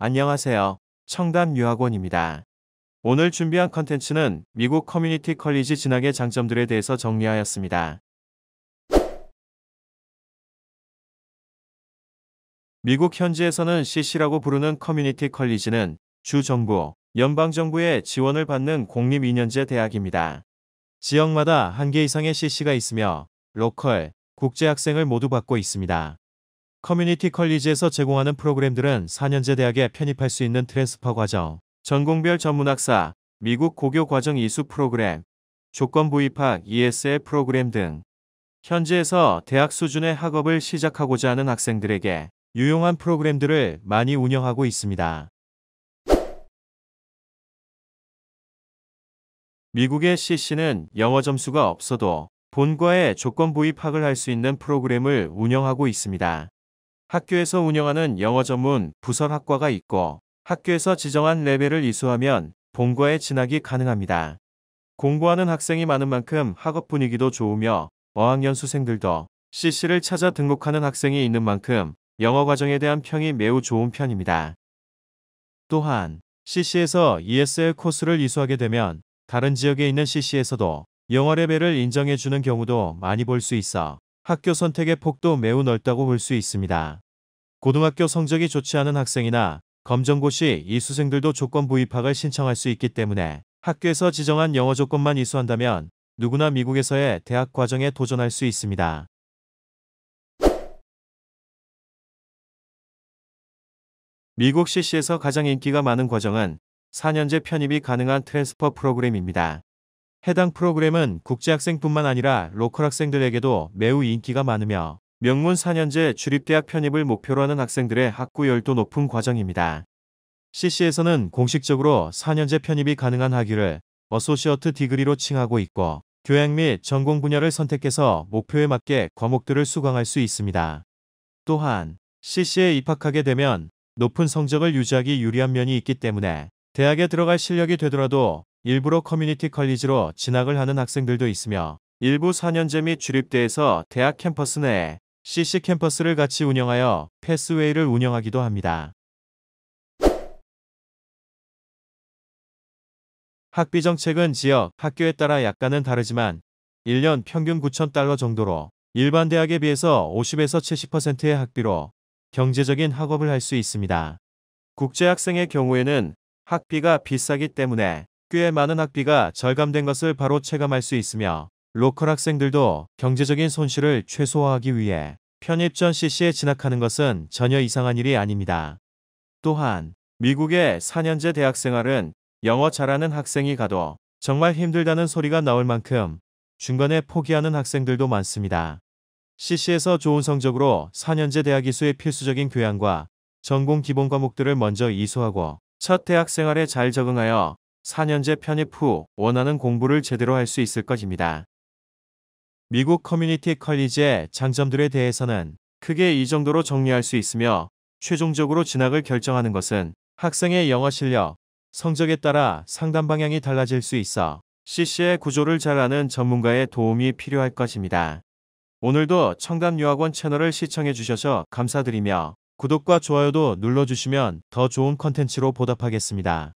안녕하세요. 청담 유학원입니다. 오늘 준비한 컨텐츠는 미국 커뮤니티 컬리지 진학의 장점들에 대해서 정리하였습니다. 미국 현지에서는 CC라고 부르는 커뮤니티 컬리지는 주정부, 연방정부의 지원을 받는 공립 2년제 대학입니다. 지역마다 한 개 이상의 CC가 있으며 로컬, 국제학생을 모두 받고 있습니다. 커뮤니티 컬리지에서 제공하는 프로그램들은 4년제 대학에 편입할 수 있는 트랜스퍼 과정, 전공별 전문학사, 미국 고교 과정 이수 프로그램, 조건 부입학 ESL 프로그램 등 현지에서 대학 수준의 학업을 시작하고자 하는 학생들에게 유용한 프로그램들을 많이 운영하고 있습니다. 미국의 CC는 영어 점수가 없어도 본과에 조건 부입학을 할 수 있는 프로그램을 운영하고 있습니다. 학교에서 운영하는 영어 전문 부설 학과가 있고 학교에서 지정한 레벨을 이수하면 본과에 진학이 가능합니다. 공부하는 학생이 많은 만큼 학업 분위기도 좋으며 어학연 수생들도 CC를 찾아 등록하는 학생이 있는 만큼 영어 과정에 대한 평이 매우 좋은 편입니다. 또한 CC에서 ESL 코스를 이수하게 되면 다른 지역에 있는 CC에서도 영어 레벨을 인정해주는 경우도 많이 볼 수 있어 학교 선택의 폭도 매우 넓다고 볼 수 있습니다. 고등학교 성적이 좋지 않은 학생이나 검정고시 이수생들도 조건 부입학을 신청할 수 있기 때문에 학교에서 지정한 영어 조건만 이수한다면 누구나 미국에서의 대학 과정에 도전할 수 있습니다. 미국 CC에서 가장 인기가 많은 과정은 4년제 편입이 가능한 트랜스퍼 프로그램입니다. 해당 프로그램은 국제학생뿐만 아니라 로컬 학생들에게도 매우 인기가 많으며 명문 4년제 주립대학 편입을 목표로 하는 학생들의 학구 열도 높은 과정입니다. CC에서는 공식적으로 4년제 편입이 가능한 학위를 어소시어트 디그리로 칭하고 있고 교양 및 전공 분야를 선택해서 목표에 맞게 과목들을 수강할 수 있습니다. 또한 CC에 입학하게 되면 높은 성적을 유지하기 유리한 면이 있기 때문에 대학에 들어갈 실력이 되더라도 일부러 커뮤니티 컬리지로 진학을 하는 학생들도 있으며 일부 4년제 및 주립대에서 대학 캠퍼스 내에 CC 캠퍼스를 같이 운영하여 패스웨이를 운영하기도 합니다. 학비 정책은 지역, 학교에 따라 약간은 다르지만 1년 평균 9천달러 정도로 일반 대학에 비해서 50에서 70%의 학비로 경제적인 학업을 할 수 있습니다. 국제학생의 경우에는 학비가 비싸기 때문에 꽤 많은 학비가 절감된 것을 바로 체감할 수 있으며 로컬 학생들도 경제적인 손실을 최소화하기 위해 편입 전 CC에 진학하는 것은 전혀 이상한 일이 아닙니다. 또한 미국의 4년제 대학 생활은 영어 잘하는 학생이 가도 정말 힘들다는 소리가 나올 만큼 중간에 포기하는 학생들도 많습니다. CC에서 좋은 성적으로 4년제 대학 이수의 필수적인 교양과 전공 기본 과목들을 먼저 이수하고 첫 대학 생활에 잘 적응하여 4년제 편입 후 원하는 공부를 제대로 할 수 있을 것입니다. 미국 커뮤니티 컬리지의 장점들에 대해서는 크게 이 정도로 정리할 수 있으며 최종적으로 진학을 결정하는 것은 학생의 영어 실력, 성적에 따라 상담 방향이 달라질 수 있어 CC의 구조를 잘 아는 전문가의 도움이 필요할 것입니다. 오늘도 청담유학원 채널을 시청해 주셔서 감사드리며 구독과 좋아요도 눌러주시면 더 좋은 컨텐츠로 보답하겠습니다.